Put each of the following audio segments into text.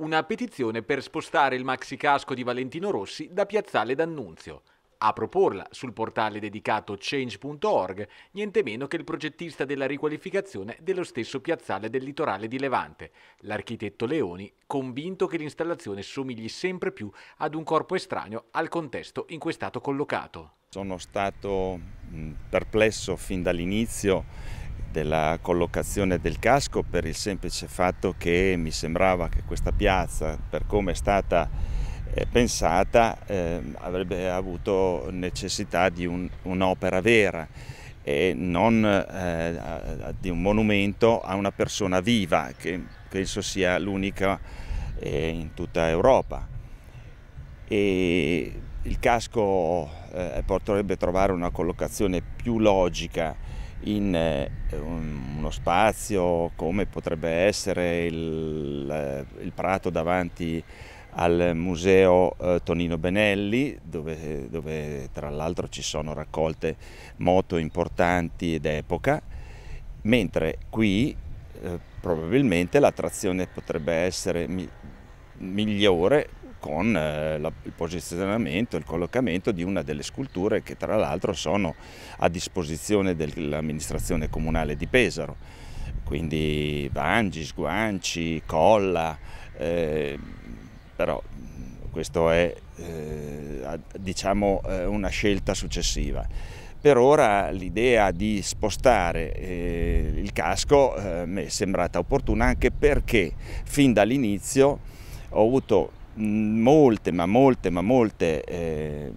una petizione per spostare il maxi casco di Valentino Rossi da Piazzale d'Annunzio. A proporla sul portale dedicato change.org, niente meno che il progettista della riqualificazione dello stesso piazzale del litorale di Levante, l'architetto Leoni, convinto che l'installazione somigli sempre più ad un corpo estraneo al contesto in cui è stato collocato. Sono stato perplesso fin dall'inizio della collocazione del casco per il semplice fatto che mi sembrava che questa piazza, per come è stata eh, pensata, eh, avrebbe avuto necessità di un'opera vera e non eh, di un monumento a una persona viva, che penso sia l'unica eh, in tutta Europa. E il casco eh, potrebbe trovare una collocazione più logica in eh, uno spazio come potrebbe essere il, eh, il prato davanti al museo eh, Tonino Benelli dove, dove tra l'altro ci sono raccolte moto importanti d'epoca mentre qui eh, probabilmente l'attrazione potrebbe essere mi migliore con eh, la, il posizionamento, il collocamento di una delle sculture che tra l'altro sono a disposizione dell'amministrazione comunale di Pesaro, quindi vangi, sguanci, colla, eh, però questa è eh, diciamo, eh, una scelta successiva. Per ora l'idea di spostare eh, il casco eh, mi è sembrata opportuna anche perché fin dall'inizio ho avuto Mm, molte, ma molte, ma molte eh,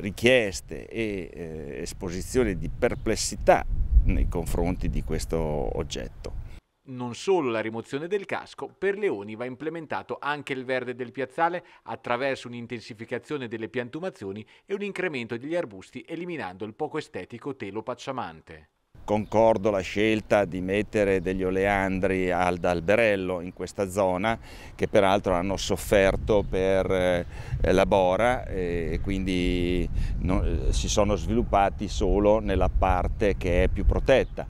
richieste e eh, esposizioni di perplessità nei confronti di questo oggetto. Non solo la rimozione del casco, per leoni va implementato anche il verde del piazzale attraverso un'intensificazione delle piantumazioni e un incremento degli arbusti eliminando il poco estetico telo pacciamante concordo la scelta di mettere degli oleandri ad alberello in questa zona che peraltro hanno sofferto per eh, la bora e quindi eh, si sono sviluppati solo nella parte che è più protetta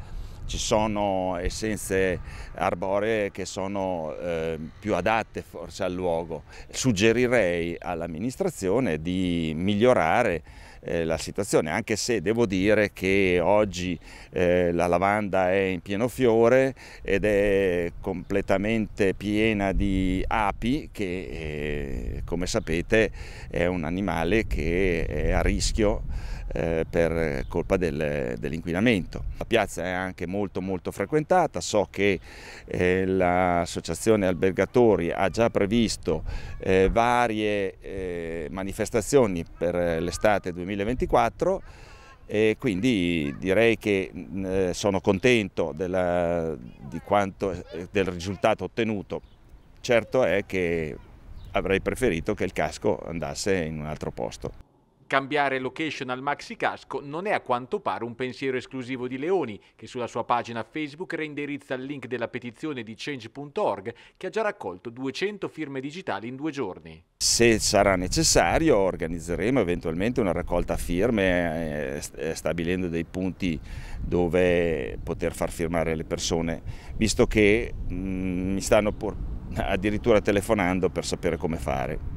ci sono essenze arboree che sono eh, più adatte forse al luogo. Suggerirei all'amministrazione di migliorare eh, la situazione, anche se devo dire che oggi eh, la lavanda è in pieno fiore ed è completamente piena di api che eh, come sapete è un animale che è a rischio eh, per colpa del, dell'inquinamento. La piazza è anche molto molto frequentata, so che eh, l'associazione albergatori ha già previsto eh, varie eh, manifestazioni per l'estate 2020 2024 e quindi direi che eh, sono contento della, quanto, eh, del risultato ottenuto. Certo è che avrei preferito che il casco andasse in un altro posto. Cambiare location al maxi casco non è a quanto pare un pensiero esclusivo di Leoni, che sulla sua pagina Facebook reindirizza il link della petizione di change.org che ha già raccolto 200 firme digitali in due giorni. Se sarà necessario organizzeremo eventualmente una raccolta firme eh, stabilendo dei punti dove poter far firmare le persone, visto che mh, mm, mi stanno addirittura telefonando per sapere come fare.